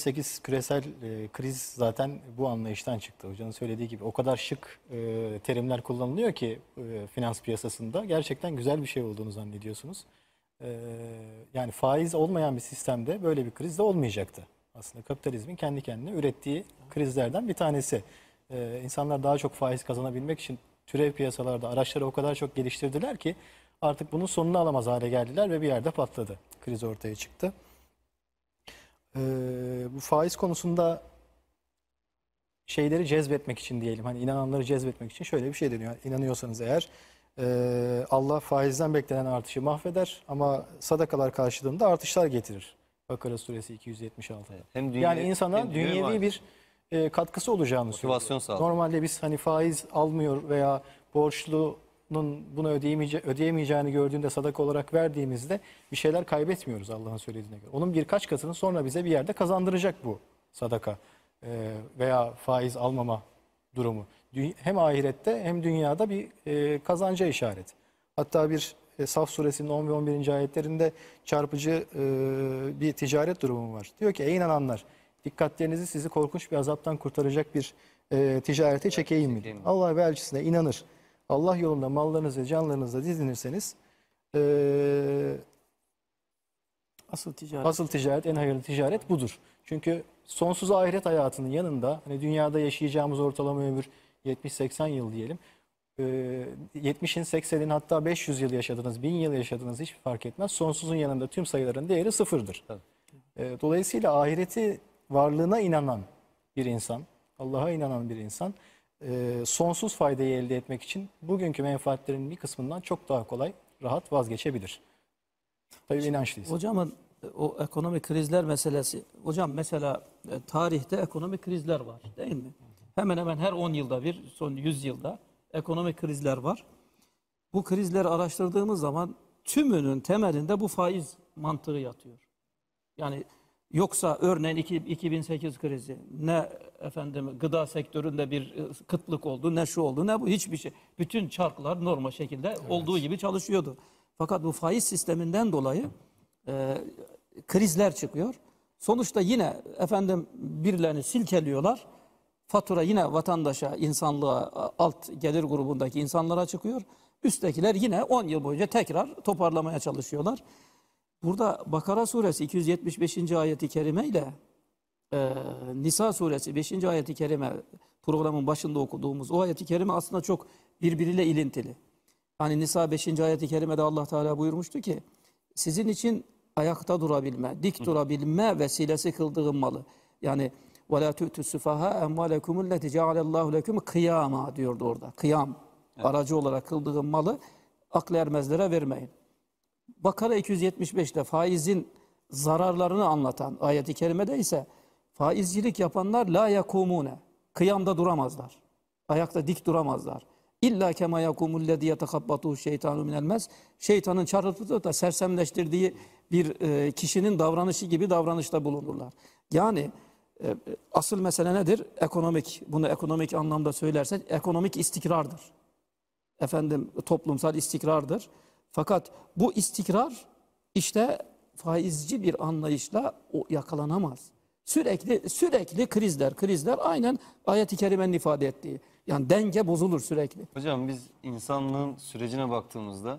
2008 küresel e, kriz zaten bu anlayıştan çıktı. Hocanın söylediği gibi o kadar şık e, terimler kullanılıyor ki e, finans piyasasında. Gerçekten güzel bir şey olduğunu zannediyorsunuz. E, yani faiz olmayan bir sistemde böyle bir kriz de olmayacaktı. Aslında kapitalizmin kendi kendine ürettiği krizlerden bir tanesi. E, insanlar daha çok faiz kazanabilmek için türev piyasalarda araçları o kadar çok geliştirdiler ki artık bunun sonunu alamaz hale geldiler ve bir yerde patladı. Kriz ortaya çıktı. E, bu faiz konusunda şeyleri cezbetmek için diyelim. Hani inananları cezbetmek için şöyle bir şey deniyor. Yani inanıyorsanız eğer e, Allah faizden beklenen artışı mahveder ama sadakalar karşılığında artışlar getirir. Bakara suresi 276. Hem dünya, yani insana hem dünyevi var. bir e, katkısı olacağını Motivasyon söylüyor. Sağladı. Normalde biz hani faiz almıyor veya borçlu onun bunu ödeyemeyece ödeyemeyeceğini gördüğünde sadaka olarak verdiğimizde bir şeyler kaybetmiyoruz Allah'ın söylediğine göre. Onun birkaç katını sonra bize bir yerde kazandıracak bu sadaka e, veya faiz almama durumu. Hem ahirette hem dünyada bir e, kazanca işaret. Hatta bir e, Saf suresinin 10 ve 11. ayetlerinde çarpıcı e, bir ticaret durumu var. Diyor ki ey inananlar dikkatlerinizi sizi korkunç bir azaptan kurtaracak bir e, ticarete çekeyim mi? Allah ve elçisine inanır. Allah yolunda mallarınız ve canlarınızla dizinirseniz e, Asıl ticaret. Asıl ticaret, en hayırlı ticaret budur. Çünkü sonsuz ahiret hayatının yanında hani dünyada yaşayacağımız ortalama ömür 70-80 yıl diyelim. Ee, 70'in, 80'in hatta 500 yıl yaşadınız, 1000 yıl yaşadınız hiç fark etmez. Sonsuzun yanında tüm sayıların değeri sıfırdır. Evet. dolayısıyla ahireti varlığına inanan bir insan, Allah'a inanan bir insan e, sonsuz faydayı elde etmek için bugünkü menfaatlerin bir kısmından çok daha kolay, rahat vazgeçebilir. Tabii Şimdi, inançlıyız. Hocamın o ekonomik krizler meselesi, hocam mesela e, tarihte ekonomik krizler var değil mi? Hemen hemen her 10 yılda bir, son 100 yılda ekonomik krizler var. Bu krizleri araştırdığımız zaman tümünün temelinde bu faiz mantığı yatıyor. Yani Yoksa örneğin 2008 krizi ne efendim gıda sektöründe bir e, kıtlık oldu ne şu oldu ne bu hiçbir şey. Bütün çarklar normal şekilde evet. olduğu gibi çalışıyordu. Fakat bu faiz sisteminden dolayı e, krizler çıkıyor. Sonuçta yine efendim birilerini silkeliyorlar. Fatura yine vatandaşa, insanlığa, alt gelir grubundaki insanlara çıkıyor. Üsttekiler yine 10 yıl boyunca tekrar toparlamaya çalışıyorlar. Burada Bakara suresi 275. ayeti kerime ile e, Nisa suresi 5. ayeti kerime programın başında okuduğumuz o ayeti kerime aslında çok birbiriyle ilintili. Hani Nisa 5. ayeti kerimede Allah Teala buyurmuştu ki sizin için ayakta durabilme, dik durabilme vesilesi kıldığım malı. Yani وَلَا تُؤْتُ السُّفَهَا اَمْوَالَكُمُ الَّتِ جَعَلَ اللّٰهُ لَكُمْ kıyama diyordu orada. Kıyam, evet. aracı olarak kıldığım malı aklermezlere vermeyin. Bakara 275'te faizin zararlarını anlatan ayeti kerimede ise faizcilik yapanlar la yakumune kıyamda duramazlar. Ayakta dik duramazlar. İlla kema yakumul lezi yetekabbatu şeytanu minelmez. Şeytanın çarpıtıp da sersemleştirdiği bir e, kişinin davranışı gibi davranışta bulunurlar. Yani e, asıl mesele nedir? Ekonomik. Bunu ekonomik anlamda söylersek ekonomik istikrardır. Efendim toplumsal istikrardır. Fakat bu istikrar işte faizci bir anlayışla o yakalanamaz. Sürekli sürekli krizler, krizler aynen ayet-i kerimenin ifade ettiği. Yani denge bozulur sürekli. Hocam biz insanlığın sürecine baktığımızda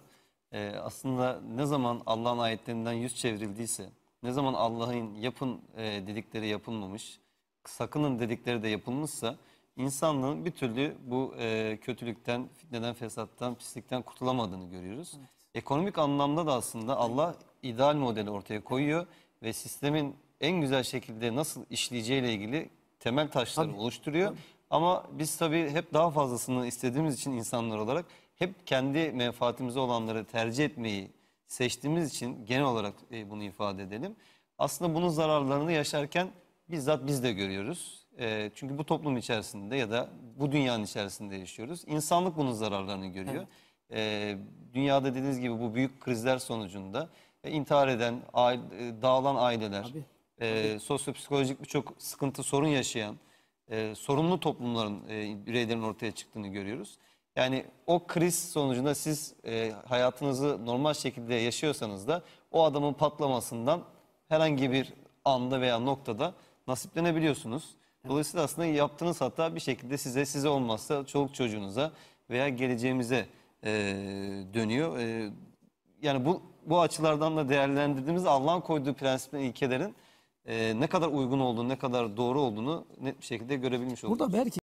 e, aslında ne zaman Allah'ın ayetlerinden yüz çevrildiyse, ne zaman Allah'ın yapın e, dedikleri yapılmamış, sakının dedikleri de yapılmışsa insanlığın bir türlü bu e, kötülükten, fitneden, fesattan, pislikten kurtulamadığını görüyoruz. Evet ekonomik anlamda da aslında Allah ideal modeli ortaya koyuyor ve sistemin en güzel şekilde nasıl işleyeceğiyle ilgili temel taşları Tabii. oluşturuyor. Tabii. Ama biz tabii hep daha fazlasını istediğimiz için insanlar olarak hep kendi menfaatimize olanları tercih etmeyi seçtiğimiz için genel olarak e, bunu ifade edelim. Aslında bunun zararlarını yaşarken bizzat biz de görüyoruz. E, çünkü bu toplum içerisinde ya da bu dünyanın içerisinde yaşıyoruz. İnsanlık bunun zararlarını görüyor. Evet. E, dünyada dediğiniz gibi bu büyük krizler sonucunda e, intihar eden, aile, e, dağılan aileler, Abi. E, sosyopsikolojik birçok sıkıntı, sorun yaşayan, e, sorunlu toplumların, e, bireylerin ortaya çıktığını görüyoruz. Yani o kriz sonucunda siz e, hayatınızı normal şekilde yaşıyorsanız da o adamın patlamasından herhangi bir anda veya noktada nasiplenebiliyorsunuz. Dolayısıyla aslında yaptığınız hata bir şekilde size, size olmazsa çoluk çocuğunuza veya geleceğimize e, dönüyor. E, yani bu bu açılardan da değerlendirdiğimiz Allah'ın koyduğu prensiplerin, ilkelerin e, ne kadar uygun olduğunu, ne kadar doğru olduğunu net bir şekilde görebilmiş olduk. Burada belki